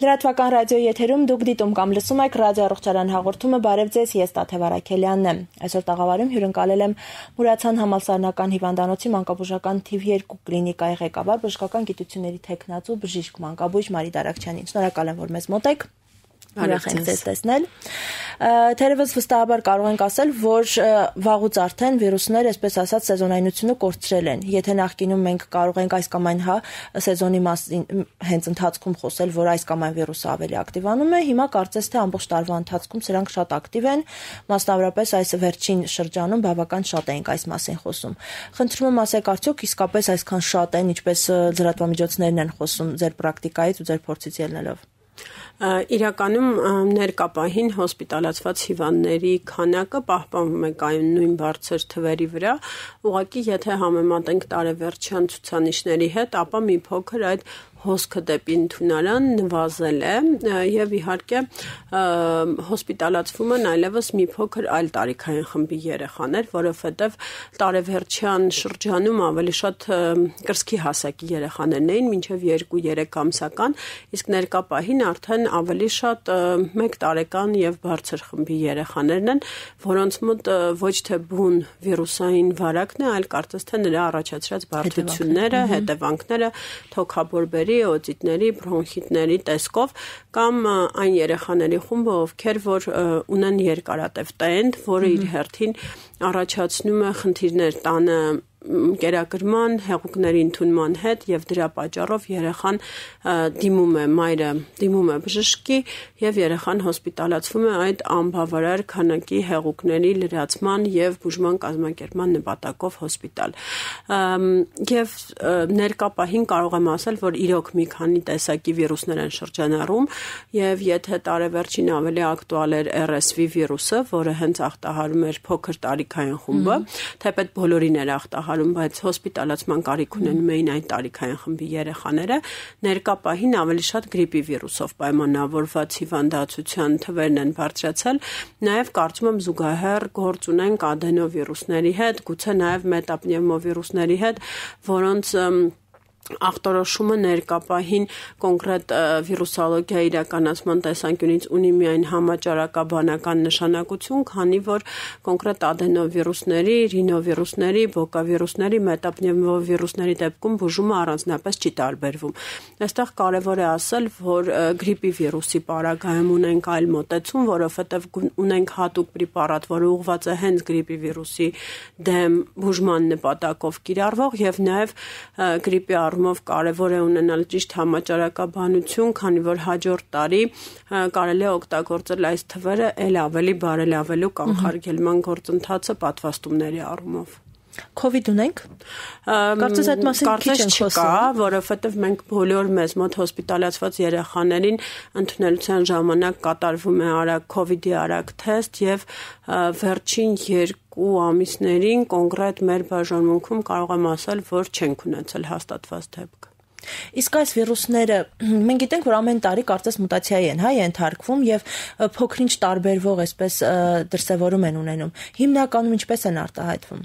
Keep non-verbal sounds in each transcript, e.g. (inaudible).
Լրատվական ռադիոյի եթերում դուք դիտում կամ լսում եք ռադիո առողջարան հաղորդումը Բարև ձեզ, ես Տաթև Արաքելյանն եմ։ Այսօր տաղավարում հյուրընկալել եմ Մուրացան համալսարանական հիվանդանոցի մանկաբուժական թիվ 2 կլինիկայի ղեկավար բժշկական գիտությունների տեխնացու բժիշկ մանկաբույժ Մարի Դարակչյանին։ Շնորհակալ եմ, որ մեզ մոտ եք։ Ուրախ ենք ձեզ տեսնել։ Թերևս վստահաբար կարող ենք ասել, որ վաղուց արդեն վիրուսները, այսպես ասած, սեզոնայնությունը կորցրել են։ Եթե նախկինում մենք կարող ենք այս կամ այն հա սեզոնի մասին հենց ընթացքում խոսել, որ այս կամ այն վիրուսը ավելի ակտիվանում է, հիմա կարծես թե ամբողջ տարվա ընթացքում սրանք շատ ակտիվ են, մասնավորապես այս վերջին շրջանում բավական շատ ենք այս մասին խոսում։ Խնդրում եմ ասեք, արդյոք իսկապես այսքան շատ են, ինչպես լրատվամիջոցներն են խոսում ձեր պրակտիկայից ու ձեր փորձից ելնելով։ Իրականում ներկապահին հոսպիտալացված հիվանդների քանակը պահպանվում է կայուն նույն բարձր թվերի վրա, ուղղակի եթե համեմատենք տարեվերջյան ցուցանիշների հետ, ապա մի փոքր այդ հոսքը դեպի ընդունարան նվազել է եւ իհարկե հոսպիտալացվում են այլևս մի փոքր այլ տարիքային խմբի երեխաներ, որովհետեւ տարեվերջյան շրջանում ավելի շատ կրսքի հասակի երեխաներն էին, մինչեւ 2-3 ամսական, իսկ ներկա պահին արդեն ավելի շատ 1 տարեկան եւ բարձր խմբի երեխաներն են, որոնց մոտ ոչ թե բուն վիրուսային վարակն է, այլ կարծես թե նրա առաջացրած բարդությունները, հետևանքները, թոքաբորբեր բրոնխիտների, օտիտների, բրոնխիտների տեսքով կամ այն երեխաների խումբը, ովքեր որ ունեն երկարատև տենդ, որը իր հերթին առաջացնում է խնդիրներ տանը կերակրման, հեղուկների ընդունման հետ եւ դրա պատճառով երեխան դիմում է մայրը, դիմում է բժշկի եւ երեխան հոսպիտալացվում է այդ անբավարար քանակի հեղուկների լրացման եւ բուժման կազմակերպման նպատակով հոսպիտալ։ Եվ ներկա պահին կարող եմ ասել, որ իրոք մի քանի տեսակի վիրուսներ են շրջանառում եւ եթե տարեվերջին ավելի ակտուալ էր RSV վիրուսը, որը հենց ախտահարում էր փոքր տարիքային խումբը, թեպետ բոլորին էր ախտահարում շրջահարում, բայց հոսպիտալացման կարիք ունենում էին այն տարիքային խմբի երեխաները, ներկա պահին ավելի շատ գրիպի վիրուսով պայմանավորված հիվանդացության թվերն են բարձրացել, նաև կարծում եմ զուգահեռ գործ ունենք ադենովիրուսների հետ, գուցե նաև մետապնևմովիրուսների հետ, որոնց ախտորոշումը ներկապահին կոնկրետ վիրուսոլոգիա իրականացման տեսանկյունից ունի միայն համաճարակաբանական նշանակություն, քանի որ կոնկրետ ադենովիրուսների, ռինովիրուսների, բոկավիրուսների, մետապնևմովիրուսների դեպքում բուժումը առանձնապես չի տարբերվում։ Այստեղ կարևոր է ասել, որ գրիպի վիրուսի պարագայում ունենք այլ մոտեցում, որովհետև ունենք հատուկ պրեպարատ, որը ուղղված է հենց գրիպի վիրուսի դեմ բուժման նպատակով կիրառվող եւ նաեւ գրիպի առումով կարևոր է ունենալ ճիշտ համաճարակաբանություն, քանի որ հաջորդ տարի կարելի է օգտագործել այս թվերը ել ավելի բարելավելու կանխարգելման գործընթացը պատվաստումների առումով։ Covid ունենք։ Կարծես այդ մասին քիչ են խոսում։ Չկա, հա? որովհետև մենք բոլոր մեզ մոտ հոսպիտալացված երեխաներին ընդունելության ժամանակ կատարվում է արագ Covid-ի արագ թեստ եւ վերջին 2 ամիսներին կոնկրետ մեր բաժանմունքում կարող եմ ասել, որ չենք ունեցել հաստատված դեպք։ Իսկ այս վիրուսները (clears throat) մենք գիտենք, որ ամեն տարի կարծես մուտացիայի են, հա, ենթարկվում եւ փոքրինչ տարբերվող այսպես դրսեւորում են ունենում։ Հիմնականում ինչպես են արտահայտվում։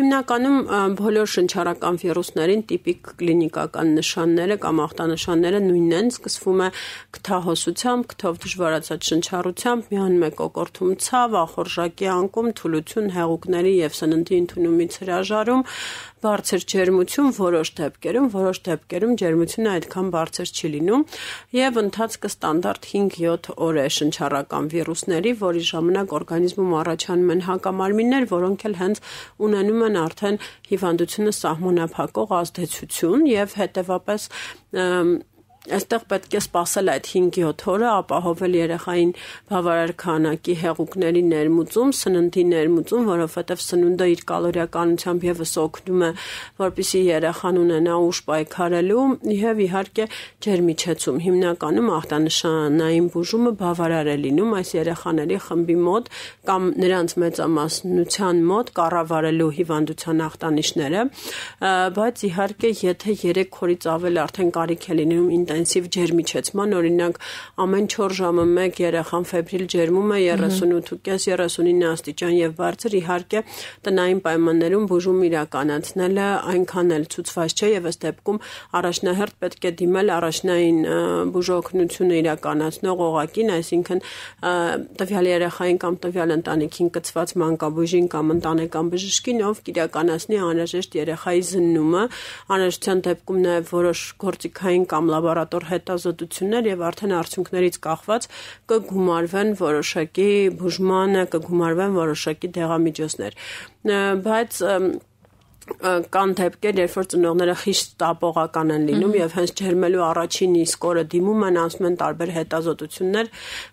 Հիմնականում բոլոր շնչառական վիրուսներին տիպիկ կլինիկական նշանները կամ ախտանշանները նույնն են, սկսվում է քթահոսությամբ, քթով դժվարացած շնչառությամբ, միանում է կոկորտում ցավ, ախորժակի անկում, թուլություն, հեղուկների եւ սննդի ընդունումից հրաժարում, բարձր ջերմություն որոշ դեպքերում, որոշ դեպքերում ջերմությունը այդքան բարձր չի լինում եւ ընթացքը ստանդարտ 5-7 օր է շնչառական վիրուսների, որի ժամանակ օրգանիզմում առաջանում են հակամարմիններ, որոնք էլ հենց ունենում են արդեն հիվանդությունը սահմանափակող ազդեցություն եւ հետեւապես այստեղ պետք է սпасել այդ 5-7 օրը, ապահովել երեխային բավարար քանակի հեղուկների ներմուծում, սննդի ներմուծում, որովհետև սնունդը իր կալորիականությամբ եւս օգնում է, որպիսի երեխան ունենա ուժ պայքարելու, եւ իհարկե ջերմիջեցում։ Հիմնականում ախտանշանային բուժումը բավարար է լինում այս երեխաների խմբի մոտ կամ նրանց մեծամասնության մոտ կառավարելու հիվանդության ախտանիշները, բայց իհարկե եթե 3 օրից ավել արդեն կարիք է լինում ինտենսիվ ջերմիջեցման, օրինակ ամեն 4 ժամը 1 երեխան ֆեբրիլ ջերմում է 38.5-39 աստիճան եւ բարձր, իհարկե տնային պայմաններում բուժում իրականացնելը այնքան էլ ցուցված չէ եւ ըստ դեպքում առաջնահերթ պետք է դիմել առաջնային բուժօգնությունը իրականացնող օղակին, այսինքն տվյալ երեխային կամ տվյալ ընտանիքին կծված մանկաբույժին կամ ընտանեկան բժշկին, ով իրականացնի անհրաժեշտ երեխայի զննումը, անհրաժեշտության դեպքում նաեւ որոշ գործիքային կամ լաբորա լաբորատոր հետազոտություններ եւ արդեն արդյունքներից կախված կգումարվեն որոշակի բուժմանը, կգումարվեն որոշակի դեղամիջոցներ։ Բայց և, կան դեպքեր, երբ որ ծնողները խիստ տապողական են լինում եւ հենց ջերմելու առաջին իսկ օրը դիմում են ասում են տարբեր հետազոտություններ,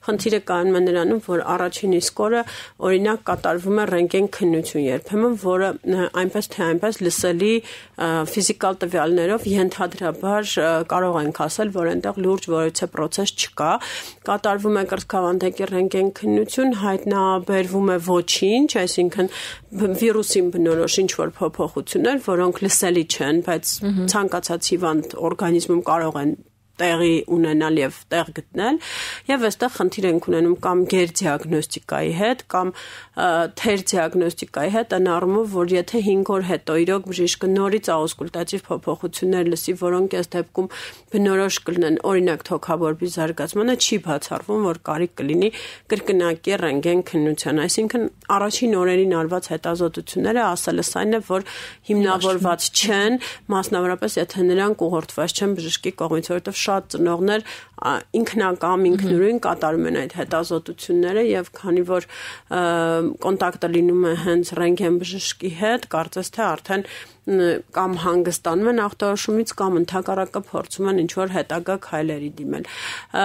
խնդիրը կանում է նրանում, որ առաջին իսկ օրը օրինակ կատարվում է ռենտգեն քննություն երբեմն, որը այնպես թե այնպես լսելի ֆիզիկալ տվյալներով ենթադրաբար կարող ենք ասել, որ այնտեղ լուրջ որևիցե process չկա, կատարվում է կրծքավանդակի ռենտգեն քննություն, հայտնաբերվում է ոչինչ, այսինքն վիրուսին բնորոշ ինչ որ փոփոխություն հիվանդություններ, որոնք լսելի չեն, բայց ցանկացած հիվանդ օրգանիզմում կարող են տեղի ունենալ եւ տեղ գտնել եւ այստեղ խնդիր ենք ունենում կամ գեր դիագնոստիկայի հետ կամ թեր դիագնոստիկայի հետ այն առումով որ եթե 5 օր հետո իրոք բժիշկը նորից աուսկուլտատիվ փոփոխություններ լսի որոնք այս դեպքում բնորոշ կլինեն օրինակ թոքաբորբի զարգացմանը չի բացառվում որ կարիք կլինի կրկնակի ռենտգեն քննության այսինքն առաջին օրերին արված հետազոտությունները ասելս այն է որ հիմնավորված չեն մասնավորապես եթե նրանք ուղղորդված չեն բժշկի կողմից որովհետեւ շատ ծնողներ ինքնակամ ինքնուրույն կատարում են այդ հետազոտությունները եւ քանի որ կոնտակտը լինում է հենց ռենտգեն բժշկի հետ, կարծես թե արդեն կամ հանգստանում են ախտորոշումից կամ ընդհակառակը փորձում են ինչ որ հետագա քայլերի դիմել։ Ա,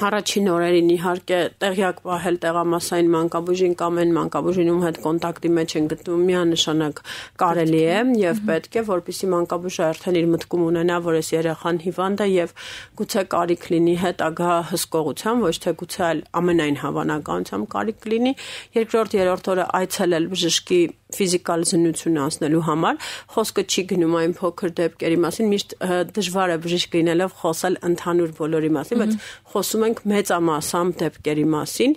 Առաջին օրերին իհարկե տեղյակ պահել տեղամասային մանկաբույժին կամ այն մանկաբույժինում հետ կոնտակտի մեջ են գտնվում միանշանակ կարելի է եւ պետք է որպիսի մանկաբույժը արդեն իր մտքում ունենա որ այս երեխան հիվանդ է եւ գուցե կարիք լինի հետագա հսկողության ոչ թե գուցե այլ ամենայն հավանականությամբ կարիք լինի երկրորդ երրորդ օրը այցելել բժշկի ֆիզիկալ զնություն անցնելու համար խոսքը չի գնում այն փոքր դեպքերի մասին միշտ դժվար է բժիշկ լինելով խոսել ընդհանուր բոլորի մասին բայց խոսում ենք մեծամասամբ դեպքերի մասին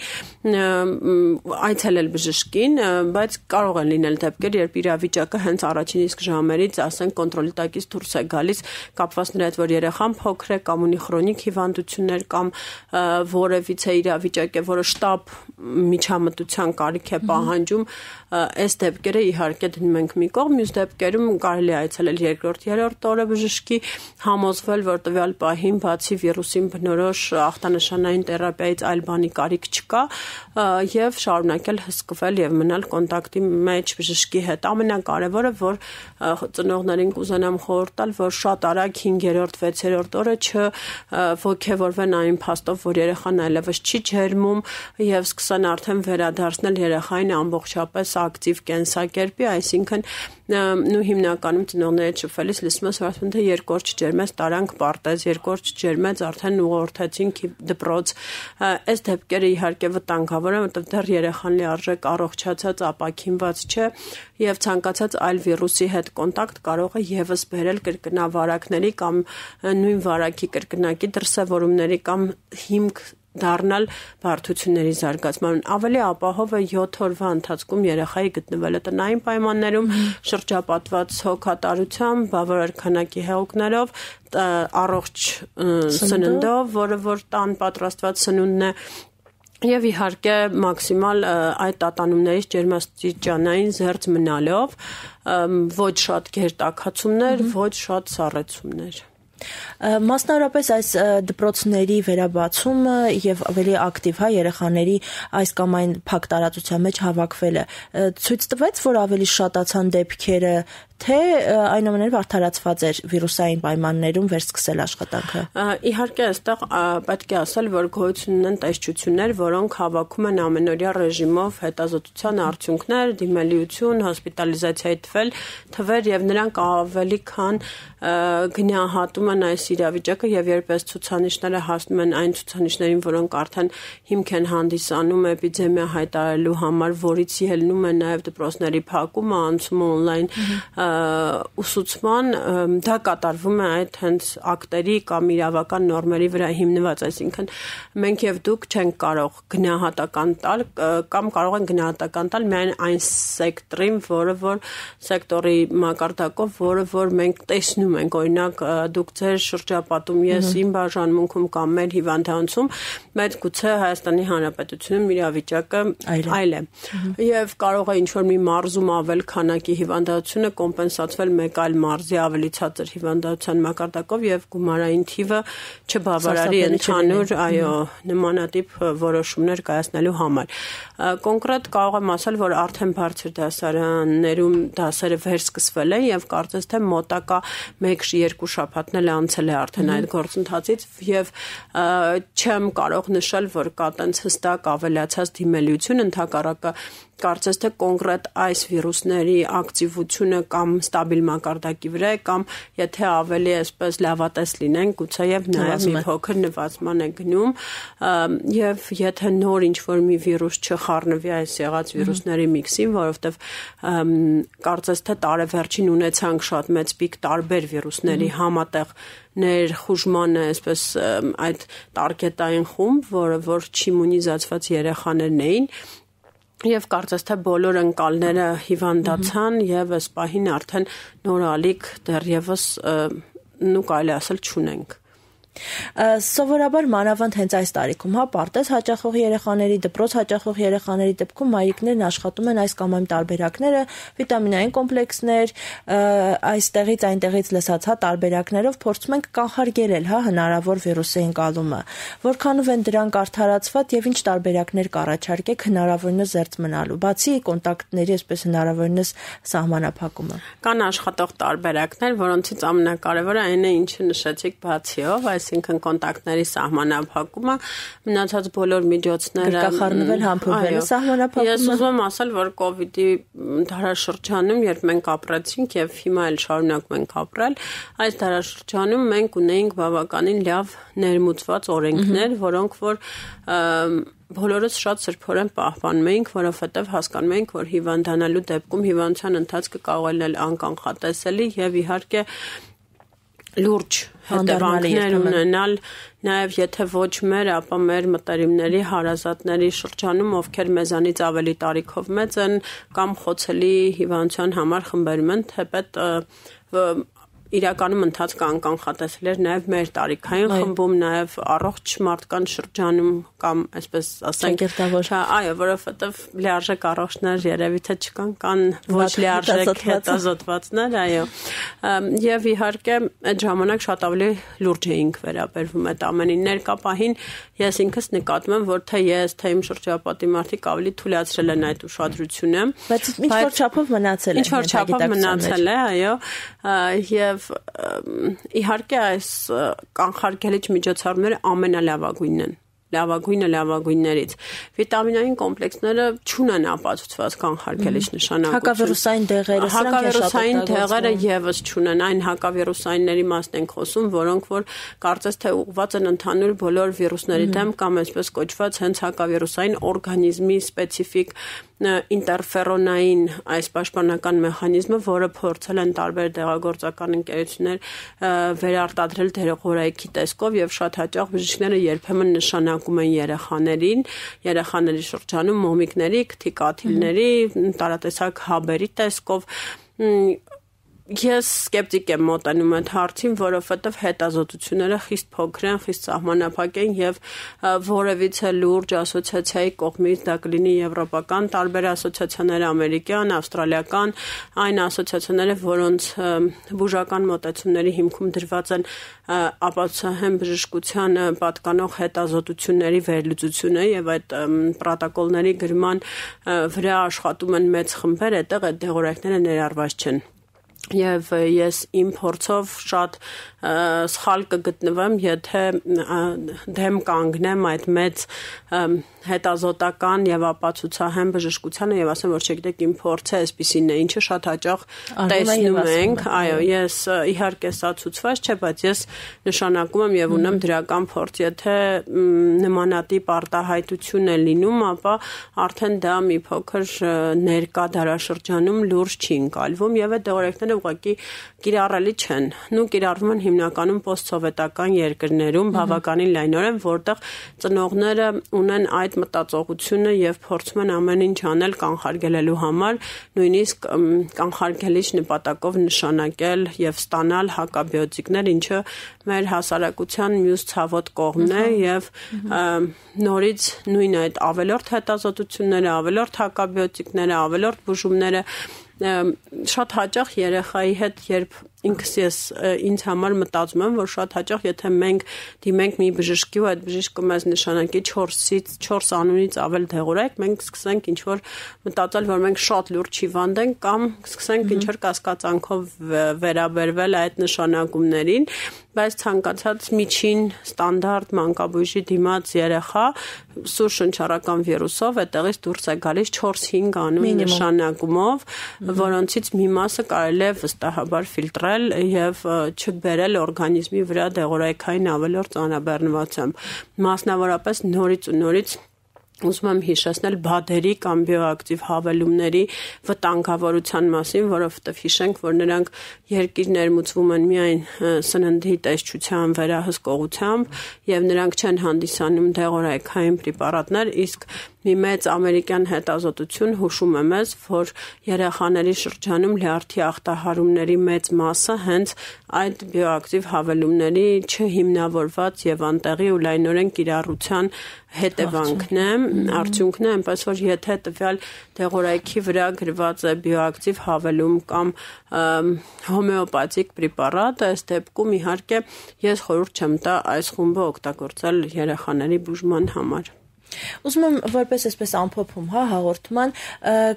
այցելել բժշկին բայց կարող են լինել դեպքեր երբ իրավիճակը հենց առաջին իսկ ժամերից ասենք կոնտրոլի տակից դուրս է գալիս կապված նրա հետ որ երեխան փոքր է կամ ունի քրոնիկ հիվանդություններ կամ որևիցե իրավիճակ է որը շտապ միջամտության կարիք է պահանջում այս դեպքերը դեպքերը իհարկե դնում ենք մի կողմ, մյուս դեպքերում կարելի է այցելել երկրորդ, երրորդ օրը բժշկի համոզվել, որ տվյալ պահին բացի վիրուսին բնորոշ ախտանշանային թերապիայից այլ բանի կարիք չկա եւ շարունակել հսկվել եւ մնալ կոնտակտի մեջ բժշկի հետ։ Ամենակարևորը, որ ծնողներին կուզենամ խորհուրդ տալ, որ շատ արագ 5-րդ, 6-րդ օրը չոգևորվեն այն փաստով, որ երեխան այլևս չի ջերմում եւ սկսան արդեն վերադարձնել երեխային ամբողջապես ակտիվ կենսա տեսակերպի, այսինքն նու հիմնականում ծնողները շփվելիս լսում ես, որ ասում են թե երկորդ ջերմեց տարանք պարտեզ, երկորդ ջերմեց արդեն ուղղորդեցին դպրոց։ Այս դեպքերը իհարկե վտանգավոր են, որտեղ դեռ երեխան լիարժեք առողջացած, ապակինված չէ եւ ցանկացած այլ վիրուսի հետ կոնտակտ կարող է եւս բերել կրկնավարակների կամ նույն վարակի կրկնակի դրսևորումների կամ հիմք դառնալ բարդությունների զարգացման։ Ավելի ապահովը 7 օրվա ընթացքում երեխայի գտնվելը տնային պայմաններում շրջապատված հոգատարությամբ, բավարար քանակի հեղուկներով, առողջ սննդով, որը որ տան պատրաստված սնունդն է, եւ իհարկե մաքսիմալ այդ տատանումներից ջերմաստիճանային զերծ մնալով ոչ շատ գերտակացումներ, ոչ շատ սառեցումներ։ Մասնավորապես այս դպրոցների վերաբացումը եւ ավելի ակտիվ հա երեխաների այս կամ այն փակ տարածության մեջ հավաքվելը ցույց տվեց, որ ավելի շատացան դեպքերը, թե այնուամենայնիվ արդարացված էր վիրուսային պայմաններում վերսկսել աշխատանքը։ Իհարկե, այստեղ պետք է ասել, որ գոյություն ունեն տեսչություններ, որոնք հավաքում են ամենօրյա ռեժիմով հետազոտության արդյունքներ, դիմելիություն, հոսպիտալիզացիայի թվել, թվեր եւ նրանք ավելի քան գնահատում են այս իրավիճակը եւ երբ այս ցուցանիշները հասնում են այն ցուցանիշներին, որոնք արդեն հիմք են հանդիսանում էպիդեմիա հայտարարելու համար, որից ելնում է նաեւ դպրոցների փակումը, անցումը on-line ուսուցման դա կատարվում է այդ հենց ակտերի կամ իրավական նորմերի վրա հիմնված, այսինքն մենք եւ դուք չենք կարող գնահատական տալ կամ կարող են գնահատական տալ միայն այն սեկտրին, որը որ սեկտորի մակարդակով, որը որ մենք տեսնում ենք, օրինակ դուք ձեր շրջապատում, ես իմ բաժանմունքում կամ մեր հիվանդանոցում, բայց գուցե Հայաստանի Հանրապետությունում իրավիճակը այլ է։ Եվ կարող է ինչ որ մի մարզում ավել քանակի հիվանդանոցը կոմպենսացվել մեկ այլ մարզի ավելի ցածր հիվանդության մակարդակով եւ գումարային թիվը չբավարարի ընդհանուր, այո, նմանատիպ որոշումներ կայացնելու համար։ Կոնկրետ կարող եմ ասել, որ արդեն բարձր դասարաններում դասերը վերսկսվել են եւ կարծես թե մոտակա 1-2 շաբաթն էլ անցել է արդեն այդ գործընթացից եւ չեմ կարող նշել, որ կա տենց հստակ ավելացած դիմելիություն ընդհակառակը կարծես թե կոնկրետ այս վիրուսների ակտիվությունը կամ կամ ստաբիլ մակարդակի վրա կամ եթե ավելի այսպես լավատես լինենք, գուցե եւ նաեւ մի փոքր նվազման է գնում եւ եթե նոր ինչ-որ մի վիրուս չխառնվի այս եղած վիրուսների միքսին, որովհետեւ կարծես թե տարեվերջին ունեցանք շատ մեծ պիկ տարբեր վիրուսների համատեղ ներխուժմանը, այսպես այդ տարգետային խումբ, որը որ չիմունիզացված երեխաներն էին, Եվ կարծես թե բոլոր ընկալները հիվանդացան եւ այս պահին արդեն նորալիք դեռևս նու կարելի ասել չունենք։ Սովորաբար մանավանդ հենց այս տարիքում, հա, պարտեզ հաճախող երեխաների, դպրոց հաճախող երեխաների դեպքում մայրիկներն աշխատում են այս կամ այն տարբերակները, վիտամինային կոմպլեքսներ, այստեղից այնտեղից լսած հա տարբերակներով փորձում ենք կանխարգելել հա հնարավոր վիրուսային կալումը։ Որքանով են դրանք արդարացված եւ ինչ տարբերակներ կառաջարկեք հնարավորինս զերծ մնալու, բացի կոնտակտների այսպես հնարավորինս սահմանափակումը։ Կան աշխատող տարբերակներ, որոնցից ամենակարևորը այն է, ինչը նշեցիք բացիով, այս այսինքն կոնտակտների սահմանափակումը, մնացած բոլոր միջոցները կախառնվել համբուրվելու սահմանափակումը։ Ես ուզում եմ ասել, որ կ ូវ իդի դարաշրջանում, երբ մենք ապրեցինք եւ հիմա էլ շարունակում ենք ապրել, այս դարաշրջանում մենք ունեինք բավականին լավ ներմուծված օրենքներ, որոնք որ բոլորս շատ սրբորեն պահպանում էինք, որովհետև հասկանում էինք, որ հիվանդանալու դեպքում հիվանդության ընթացքը կարող է լինել անկանխատեսելի եւ իհարկե լուրջ հետևանքներ ունենալ նաև եթե ոչ մեր, ապա մեր մտերիմների, հարազատների շրջանում, ովքեր մեզանից ավելի տարիքով մեծ են կամ խոցելի հիվանդության համար խմբերում են, թեպետ իրականում ընթացքը անկանխատեսել էր նաև մեր տարիքային խմբում, նաև առողջ մարդկանց շրջանում կամ այսպես ասենք, հա, այո, որովհետև լիարժեք առողջներ երևի թե չկան, կան ոչ լիարժեք հետազոտվածներ, այո։ Եվ իհարկե այդ ժամանակ շատ ավելի լուրջ էինք վերաբերվում այդ ամենին։ Ներկա պահին ես ինքս նկատում եմ, որ թե ես, թե իմ շրջապատի մարդիկ ավելի թույլատրել են այդ ուշադրությունը։ Բայց ինչ որ չափով մնացել է։ Ինչ որ չափով մնացել է, այո։ Եվ որովհետև իհարկե այս կանխարգելիչ միջոցառումները ամենալավագույնն են լավագույնը լավագույններից։ Վիտամինային կոմպլեքսները չունեն ապացուցված կանխարգելիչ նշանակություն։ Հակավիրուսային դեղերը, հակավիրուսային դեղերը եւս չունեն այն հակավիրուսայինների մասն ենք խոսում, որոնք որ կարծես թե ուղված են ընդհանուր բոլոր վիրուսների դեմ կամ այսպես կոչված հենց հակավիրուսային օրգանիզմի սպეციფიկ ինտերֆերոնային այս պաշտպանական մեխանիզմը, որը փորձել են տարբեր դեղագործական ընկերություններ վերարտադրել դեղորայքի տեսքով եւ շատ հաճախ բժիշկները երբեմն նշանակ շարունակում են երեխաներին, երեխաների շրջանում մոմիկների, քթի կաթիլների, տարատեսակ հաբերի տեսքով Ես սկեպտիկ եմ մոտենում այդ հարցին, որովհետև հետազոտությունները խիստ փոքր են, խիստ սահմանափակ են եւ որևիցե լուրջ ասոցիացիայի կողմից դա կլինի եվրոպական տարբեր ասոցիացիաներ, ամերիկյան, ավստրալիական, այն ասոցիացիաները, որոնց բուժական մոտեցումների հիմքում դրված են ապացուցահեն բժշկությանը պատկանող հետազոտությունների վերլուծությունը եւ այդ պրոտոկոլների գրման վրա աշխատում են մեծ խմբեր, այդտեղ այդ դեղորայքները ներառված չեն։ Եվ ես իմ փորձով շատ սխալ կգտնվեմ, եթե դեմ կանգնեմ այդ մեծ հետազոտական եւ ապացուցահեմ բժշկությանը եւ ասեմ, որ չգիտեք իմ փորձը այսպեսին է, ինչը շատ հաճախ տեսնում ենք։ Այո, ես իհարկե սա ցուցված չէ, բայց ես նշանակում եմ եւ ունեմ դրական փորձ, եթե նմանատիպ արտահայտություն է լինում, ապա արդեն դա մի փոքր ներկա դարաշրջանում լուրջ չի ընկալվում եւ այդ օրենքները ռեսուրսները ուղղակի կիրառելի չեն։ Նու կիրառվում են հիմնականում post-սովետական երկրներում բավականին լայնորեն, որտեղ ծնողները ունեն այդ մտածողությունը եւ փորձում են ամեն ինչ անել կանխարգելելու համար, նույնիսկ կանխարգելիչ նպատակով նշանակել եւ ստանալ հակաբիոտիկներ, ինչը մեր հասարակության մյուս ցավոտ կողմն է եւ նորից նույն այդ ավելորդ հետազոտությունները, ավելորդ հակաբիոտիկները, ավելորդ բուժումները շատ հաճախ երեխայի հետ երբ ինքս ես ինձ համար մտածում եմ, որ շատ հաճախ եթե մենք դիմենք մի բժշկի ու այդ բժիշկը մեզ նշանակի 4-ից 4 անունից ավել դեղորայք, մենք սկսենք ինչ որ մտածել, որ մենք շատ լուրջ հիվանդ ենք կամ սկսենք ինչ որ կասկածանքով վերաբերվել այդ նշանակումներին, բայց ցանկացած միջին ստանդարտ մանկաբույժի դիմաց երեխա սուր շնչառական վիրուսով այդտեղից դուրս է գալիս 4-5 անուն նշանակումով, որոնցից մի մասը կարելի է վստահաբար ֆիլտրել կիրառել եւ չբերել օրգանիզմի վրա դեղորայքային ավելորդ անաբեռնվածությամբ։ Մասնավորապես նորից ու նորից ուզում եմ հիշեցնել բադերի կամ բիոակտիվ հավելումների վտանգավորության մասին, որովհետև հիշենք, որ նրանք երկիր ներմուծվում են միայն սննդի տեսչության վերահսկողությամբ եւ նրանք չեն հանդիսանում դեղորայքային պրեպարատներ, իսկ Մի մեծ ամերիկյան հետազոտություն հուշում է մեզ, որ երեխաների շրջանում լյարդի ախտահարումների մեծ մասը հենց այդ բիոակտիվ հավելումների չհիմնավորված եւ անտեղի ու լայնորեն կիրառության հետևանքն է, արդյունքն է, այնպես որ եթե տվյալ դեղորայքի վրա գրված է բիոակտիվ հավելում կամ հոմեոպաթիկ պրեպարատ, այս դեպքում իհարկե ես խորհուրդ չեմ տա այս խումբը օգտագործել երեխաների բուժման համար։ Ուզում եմ որպես այսպես ամփոփում, հա, հաղորդման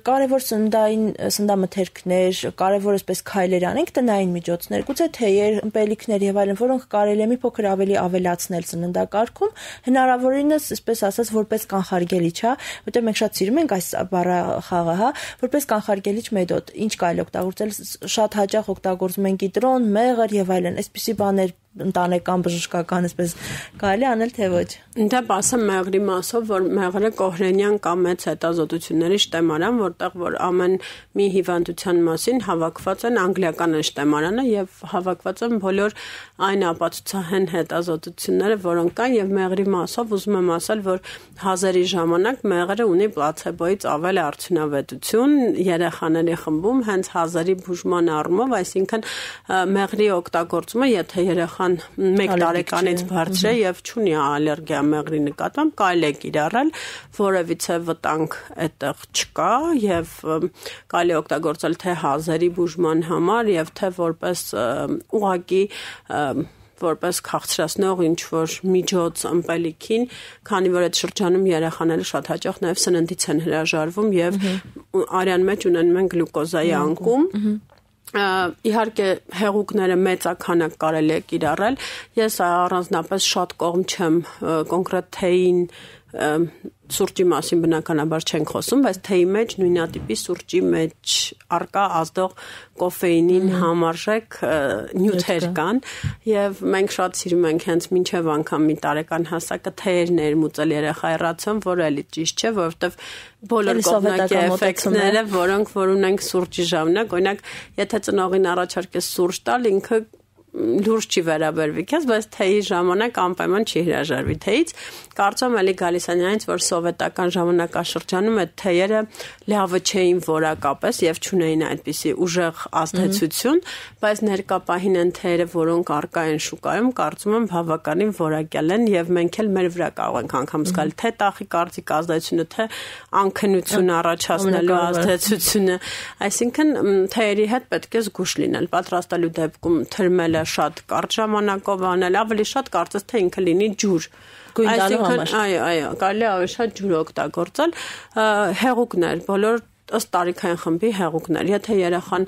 կարևոր սննդային սննդամթերքներ, կարևոր այսպես քայլեր անենք տնային միջոցներ, գուցե թեյեր, ըմպելիքներ եւ այլն, որոնք կարելի է մի փոքր ավելի ավելացնել սննդակարգում, հնարավորինս այսպես ասած որպես կանխարգելի, չա, հա, որտեղ մենք շատ սիրում ենք այս բառը խաղը, հա, որպես կանխարգելիչ մեթոդ, ինչ կարելի օգտագործել, շատ հաճախ օգտագործում են կիտրոն, մեղր եւ այլն, այսպիսի բաներ ընտանեկան բժշկական այսպես կարելի անել թե ոչ։ Դա ասեմ մեղրի մասով, որ մեղրը կոհրենյան կամ մեծ հետազոտությունների շտեմարան, որտեղ որ ամեն մի հիվանդության մասին հավաքված են անգլիական շտեմարանը եւ հավաքված են բոլոր այն ապացուցահեն հետազոտությունները, որոնք կան եւ մեղրի մասով ուզում եմ ասել, որ հազարի ժամանակ մեղրը ունի պլացեբոից ավել արդյունավետություն երեխաների խմբում հենց հազարի բուժման առումով, այսինքն մեղրի օգտագործումը, եթե երեխան տան 1 տարեկանից բարձր է եւ չունի ալերգիա մեղրի նկատմամբ, կարելի է կիրառել, որևիցե վտանգ այդտեղ չկա եւ կարելի է օգտագործել թե հազերի բուժման համար եւ թե որպես ուղակի որպես քաղցրացնող ինչ որ միջոց ըմպելիքին, քանի որ այդ շրջանում երեխաները շատ հաճախ նաև սննդից են հրաժարվում եւ արյան մեջ ունենում են գլյուկոզայի անկում, անկում իհարկե հեղուկները մեծականակ կարելի է կիրառել։ Ես առանձնապես շատ կողմ չեմ կոնկրետ թեին սուրճի մասին բնականաբար չեն խոսում, բայց թեյի մեջ նույնատիպի սուրճի մեջ արկա ազդող կոֆեինին համարժեք նյութեր կան եւ մենք շատ սիրում ենք հենց մինչեւ անգամ մի տարեկան հասակը թեյեր ներմուծել երեխայի ռացիոն, որը էլի ճիշտ չէ, որովհետեւ բոլոր կողմնակի էֆեկտները, որոնք որ ունենք սուրճի ժամանակ, օրինակ, եթե ծնողին առաջարկես սուրճ տալ, ինքը լուրջ չի վերաբերվի քեզ, բայց թեյի ժամանակ անպայման չի հրաժարվի թեյից Կարծում եմ էլի գալիս է նրանից, որ սովետական ժամանակաշրջանում այդ թեյերը լավը չէին որակապես եւ չունեին այդպիսի ուժեղ ազդեցություն, բայց ներկա պահին են թեյերը, որոնք արկա են շուկայում, կարծում եմ բավականին որակյալ են եւ մենք էլ մեր վրա կարող ենք անգամ զգալ թե տախի կարծիք ազդեցությունը, թե անքնություն առաջացնելու ազդեցությունը։ Այսինքն թեյերի հետ պետք է զգուշ լինել։ Պատրաստելու դեպքում թրմելը շատ կարճ ժամանակով անել, ավելի շատ կարծես թե ինքը լինի ջուր գույն տալու համար։ Այո, այո, կարելի է շատ ջուր օգտագործել հեղուկներ, բոլոր ըստ տարիքային խմբի հեղուկներ։ Եթե երեխան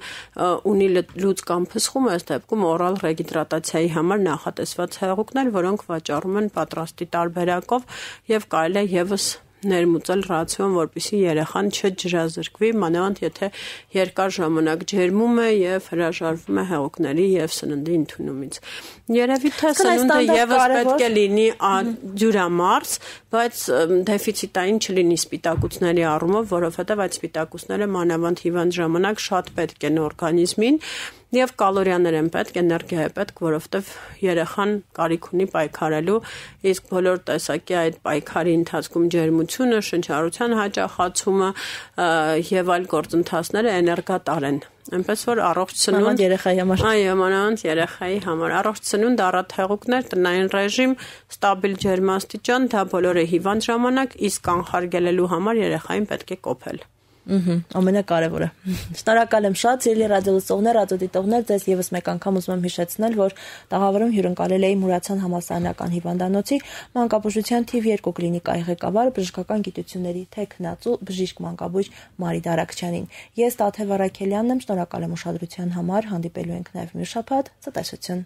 ունի լուծ կամ փսխում, այս դեպքում օրալ ռեգիդրատացիայի համար նախատեսված հեղուկներ, որոնք վաճառում են պատրաստի տարբերակով եւ կարելի է եւս ներմուծել ռացիոն, որպիսի երեխան չջրազրկվի, մանավանդ եթե երկար ժամանակ ջերմում է եւ հրաժարվում է հեղուկների եւ սննդի ընդունումից։ Երևի թե սնունդը եւս պետք է լինի ջուրամարս, բայց դեֆիցիտային չլինի սպիտակուցների առումով, որովհետեւ այդ սպիտակուցները մանավանդ հիվանդ ժամանակ շատ պետք են օրգանիզմին, եւ կալորիաներ են պետք, էներգիա է պետք, որովհետեւ երեխան կարիք ունի պայքարելու, իսկ բոլոր տեսակի այդ պայքարի ընթացքում ջերմությունը, շնչառության հաճախացումը եւ այլ գործընթացները էներգատար են։ Այնպես որ առողջ սնունդ երեխայի համար։ Այո, մանանց երեխայի համար առողջ սնունդ առաթեղուկներ, տնային ռեժիմ, ստաբիլ ջերմաստիճան, դա բոլորը հիվանդ ժամանակ, իսկ անխարգելելու համար երեխային պետք է կոփել։ Ահա, ամենակարևորը։ Շնորհակալ եմ շատ, ելի ռադիոլսողներ, ռադիոդիտողներ, ձեզ եւս մեկ անգամ ուզում եմ հիշեցնել, որ տաղավարում հյուրընկալել էի Մուրացյան համալսարանական հիվանդանոցի մանկաբուժության թիվ 2 կլինիկայի ղեկավար բժշկական գիտությունների տեխնացու բժիշկ մանկաբույժ Մարի Դարակչյանին։ Ես Տաթև Արաքելյանն եմ, շնորհակալ եմ ուշադրության համար, հանդիպելու ենք նաեւ մի շաբաթ, ցտեսություն։